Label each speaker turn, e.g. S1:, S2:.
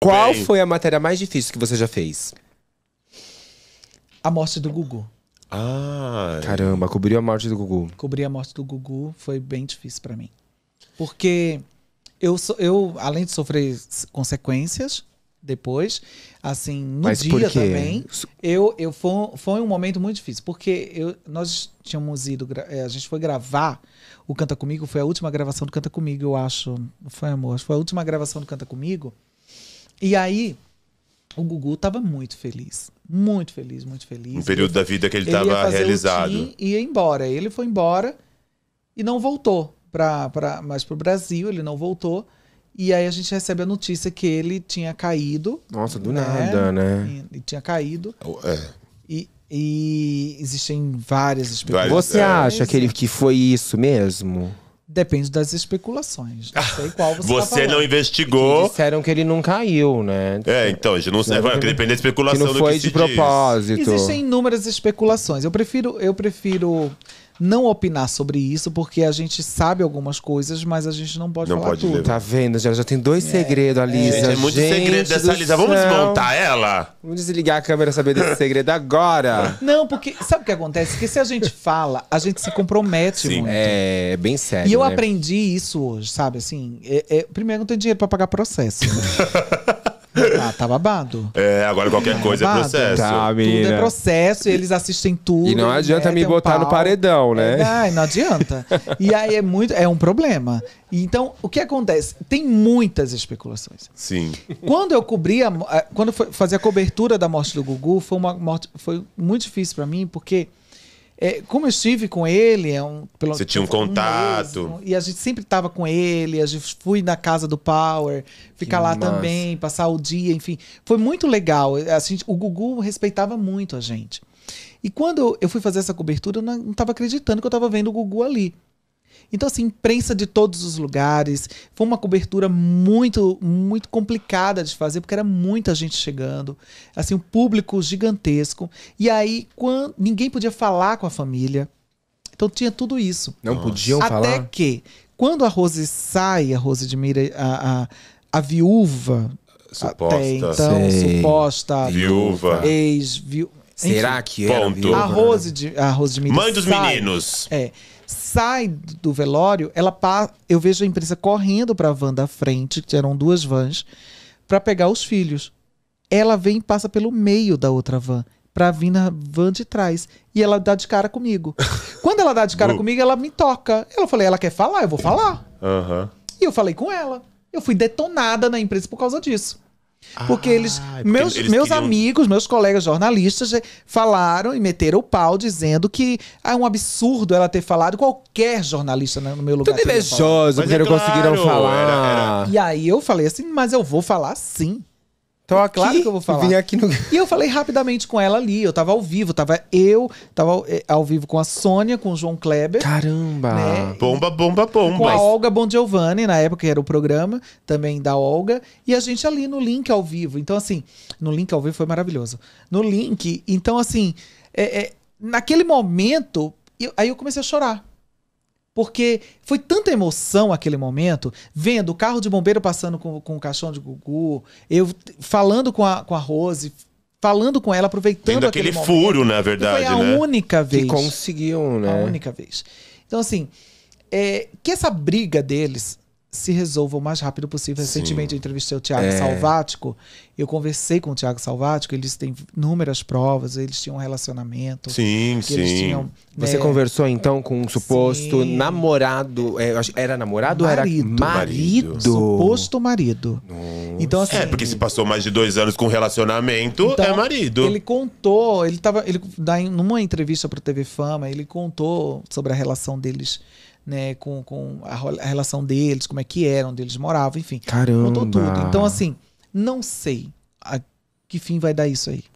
S1: Qual Bem. foi
S2: a matéria mais difícil que você já fez? A morte do Gugu. Ah. Caramba, cobriu a morte do Gugu. Cobri a morte do Gugu foi bem difícil para mim. Porque eu, eu, além de sofrer consequências depois, assim, no Mas dia também, eu, eu foi, foi um momento muito difícil. Porque eu, nós tínhamos ido, eh, a gente foi gravar o Canta Comigo, foi a última gravação do Canta Comigo, eu acho. foi, amor? Foi a última gravação do Canta Comigo. E aí, o Gugu estava muito feliz. Muito feliz, muito feliz. Um período ele, da vida que ele estava realizado. E ia embora. Ele foi embora e não voltou pra, pra, mais para o Brasil, ele não voltou. E aí a gente recebe a notícia que ele tinha caído. Nossa, do né? nada, né? Ele tinha caído. É. E, e existem várias especulações. Você é. acha que, ele, que foi isso mesmo? Depende das especulações. Não sei qual você tá Você tá não investigou. Que disseram que ele não caiu, né? É, então, a gente não sabe. Que depende da especulação que não foi do que de propósito. Existem inúmeras especulações. Eu prefiro, eu prefiro não opinar sobre isso, porque a gente sabe algumas coisas, mas a gente não pode não falar pode tudo. Tá vendo? Já, já tem dois é. segredos, é. a Lisa. Gente, é muito gente segredo dessa Lisa. Vamos desmontar ela? Vamos desligar a câmera saber desse segredo agora. Não, porque sabe o que acontece? Que se a gente fala, a gente se compromete Sim. muito. É, é bem sério. E eu né? aprendi isso hoje, sabe? Assim, é, é, primeiro, não tenho dinheiro pra pagar processo. Né? Tá, tá babado. É, agora qualquer tá coisa é processo. Tá, Tudo é processo, eles assistem tudo. E não né? adianta me botar um no paredão, né? É, não adianta. e aí é muito, é um problema. Então, o que acontece? Tem muitas especulações. Sim. Quando eu cobria, eh, quando fazia a cobertura da morte do Gugu, foi uma morte, foi muito difícil para mim, porque é, como eu estive com ele, é um, pelo, você tinha um contato. Um e a gente sempre estava com ele, a gente fui na casa do Power, ficar lá massa. também, passar o dia, enfim. Foi muito legal. o Gugu respeitava muito a gente. E quando eu fui fazer essa cobertura, eu não estava acreditando que eu estava vendo o Gugu ali. Então, assim, imprensa de todos os lugares. Foi uma cobertura muito, muito complicada de fazer, porque era muita gente chegando. Assim, um público gigantesco. E aí, quando, ninguém podia falar com a família. Então, tinha tudo isso. Não Nossa. podiam falar? Até que, quando a Rose sai, a Rose de Mira, a, a, a viúva... Suposta. Até então, Sim. suposta. Viúva. Ex-viúva Será que é a né? Rose de a Rose de Mãe dos sai, meninos. É. Sai do velório, ela pa, eu vejo a imprensa correndo para a van da frente, que eram duas vans, para pegar os filhos. Ela vem e passa pelo meio da outra van pra vir na van de trás. E ela dá de cara comigo. Quando ela dá de cara comigo, ela me toca. Eu falei, ela quer falar? Eu vou falar. Uhum. E eu falei com ela. Eu fui detonada na imprensa por causa disso. Porque ah, eles, é porque meus, eles meus queriam... amigos, meus colegas jornalistas eh, falaram e meteram o pau dizendo que é um absurdo ela ter falado, qualquer jornalista no meu lugar. Tudo invejoso, porque é não claro, conseguiram falar. Era, era. E aí eu falei assim, mas eu vou falar sim. Então, aqui, claro que eu vou falar. No... E eu falei rapidamente com ela ali. Eu tava ao vivo, tava eu, tava ao eh, vivo com a Sônia, com o João Kleber. Caramba! Né? Bomba, bomba, bomba. Com a Olga Giovanni, na época era o programa também da Olga. E a gente ali no link ao vivo. Então, assim, no link ao vivo foi maravilhoso. No link, então, assim, é, é, naquele momento, eu, aí eu comecei a chorar. Porque foi tanta emoção aquele momento, vendo o carro de bombeiro passando com, com o caixão de Gugu, eu falando com a, com a Rose, falando com ela, aproveitando aquele, aquele furo, na verdade. foi a né? única vez. Que conseguiu, né? A única vez. Então, assim, é, que essa briga deles se resolva o mais rápido possível. Recentemente Sim. eu entrevistei o Tiago é. Salvático, eu conversei com o Tiago Salvático, eles têm inúmeras provas, eles tinham um relacionamento. Sim, sim. Tinham, Você né, conversou então com um suposto sim. namorado, é, era namorado marido, ou era marido? marido. Suposto marido. Então assim, É, porque se passou mais de dois anos com relacionamento, é então, é marido. Ele contou, ele tava, ele numa entrevista para o TV Fama, ele contou sobre a relação deles né, com, com a, a relação deles, como é que era, onde eles moravam, enfim. Caramba. Contou tudo. Então, assim, não sei a que fim vai dar isso aí.